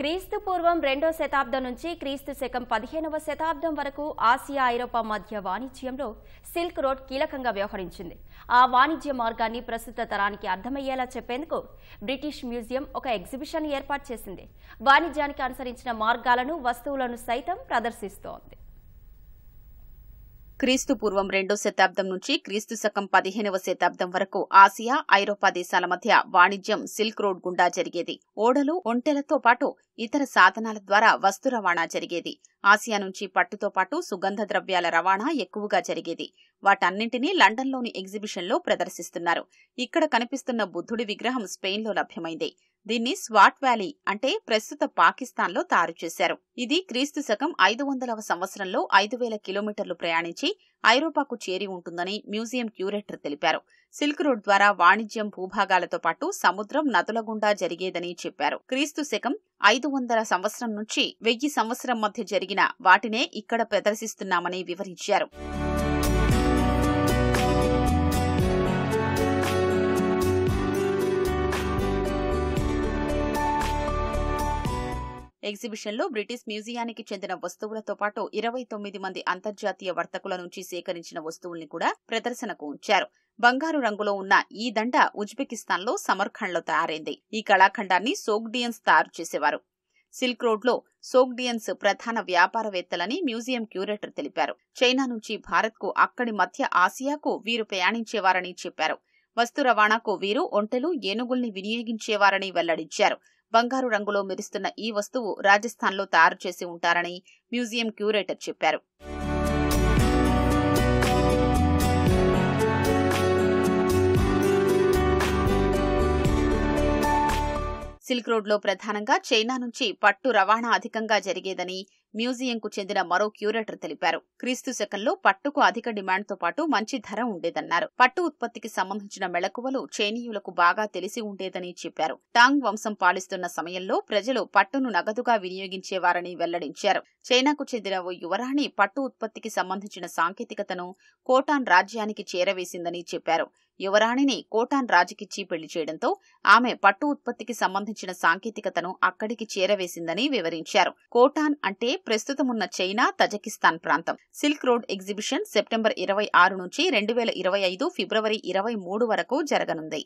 క్రీస్తు పూర్వం రెండో శతాబ్దం నుంచి క్రీస్తు శకం పదిహేనవ శతాబ్దం వరకు ఆసియా ఐరోపా మధ్య వాణిజ్యంలో సిల్క్ రోడ్ కీలకంగా వ్యవహరించింది ఆ వాణిజ్య మార్గాన్ని ప్రస్తుత తరానికి అర్థమయ్యేలా చెప్పేందుకు బ్రిటిష్ మ్యూజియం ఒక ఎగ్జిబిషన్ ఏర్పాటు చేసింది వాణిజ్యానికి అనుసరించిన మార్గాలను వస్తువులను సైతం ప్రదర్శిస్తోంది క్రీస్తు పూర్వం రెండో శతాబ్దం నుంచి క్రీస్తు శకం పదిహేనవ శతాబ్దం వరకు ఆసియా ఐరోపా దేశాల మధ్య వాణిజ్యం సిల్క్ రోడ్ గుండా జరిగేది ఓడలు ఒంటెలతో పాటు ఇతర సాధనాల ద్వారా వస్తు రవాణా జరిగేది ఆసియా నుంచి పట్టుతో పాటు సుగంధ ద్రవ్యాల రవాణా ఎక్కువగా జరిగేది వాటన్నింటినీ లండన్లోని ఎగ్జిబిషన్లో ప్రదర్శిస్తున్నారు ఇక్కడ కనిపిస్తున్న బుద్ధుడి విగ్రహం స్పెయిన్లో లభ్యమైంది దీన్ని స్వాట్ వ్యాలీ అంటే ప్రస్తుత పాకిస్తాన్లో తయారు చేశారు ఇది క్రీస్తు శకం ఐదు వందలవ సంవత్సరంలో ఐదు వేల కిలోమీటర్లు ప్రయాణించి ఐరోపాకు చేరి ఉంటుందని మ్యూజియం క్యూరేటర్ తెలిపారు సిల్క్ రోడ్ ద్వారా వాణిజ్యం భూభాగాలతో పాటు సముద్రం నదుల గుండా జరిగేదని చెప్పారు క్రీస్తు శకం ఐదు వందల సంవత్సరం నుంచి వెయ్యి సంవత్సరం మధ్య జరిగిన వాటినే ఇక్కడ ప్రదర్శిస్తున్నామని వివరించారు లో బ్రిటిష్ మ్యూజియానికి చెందిన వస్తువులతో పాటు ఇరవై తొమ్మిది మంది అంతర్జాతీయ వర్తకుల నుంచి సేకరించిన వస్తువుల్ని కూడా ప్రదర్శనకు ఉంచారు బంగారు రంగులో ఉన్న ఈ దండ ఉజ్బెకిస్తాన్ లో సమర్ఖండ్లో తయారైంది ఈ కళాఖండాన్ని సోగ్డియన్స్ తయారు చేసేవారు సిల్క్ రోడ్ లో సోగ్డియన్స్ ప్రధాన వ్యాపారవేత్తలని మ్యూజియం క్యూరేటర్ తెలిపారు చైనా నుంచి భారత్ కు అక్కడి మధ్య ఆసియాకు వీరు ప్రయాణించేవారని చెప్పారు వస్తు రవాణాకు వీరు ఒంటెలు ఏనుగుల్ని వినియోగించేవారని వెల్లడించారు బంగారు రంగులో మెరుస్తున్న ఈ వస్తువు రాజస్థాన్లో తయారు చేసి ఉంటారని మ్యూజియం క్యూరేటర్ చెప్పారు సిల్క్ రోడ్లో ప్రధానంగా చైనా నుంచి పట్టు రవాణా అధికంగా జరిగేదని మ్యూజియంకు చెందిన మరో క్యూరేటర్ తెలిపారు క్రీస్తు శకంలో పట్టుకు అధిక డిమాండ్తో పాటు మంచి ధర ఉండేదన్నారు పట్టు ఉత్పత్తికి సంబంధించిన మెళకువలు చైనీయులకు బాగా తెలిసి ఉండేదని చెప్పారు టాంగ్ వంశం పాలిస్తున్న సమయంలో ప్రజలు పట్టును నగదుగా వినియోగించేవారని వెల్లడించారు చైనాకు చెందిన ఓ యువరాణి పట్టు ఉత్పత్తికి సంబంధించిన సాంకేతికతను కోటాన్ రాజ్యానికి చేరవేసిందని చెప్పారు యువరాణిని కోటాన్ రాజుకిచ్చి పెళ్లి చేయడంతో ఆమె పట్టు ఉత్పత్తికి సంబంధించిన సాంకేతికతను అక్కడికి చేరవేసిందని వివరించారు కోటాన్ అంటే ప్రస్తుతమున్న చైనా తజకిస్తాన్ ప్రాంతం సిల్క్ రోడ్ ఎగ్జిబిషన్ సెప్టెంబర్ ఇరవై ఆరు నుంచి రెండు వేల ఇరవై ఐదు ఫిబ్రవరి ఇరవై మూడు వరకు జరగనుంది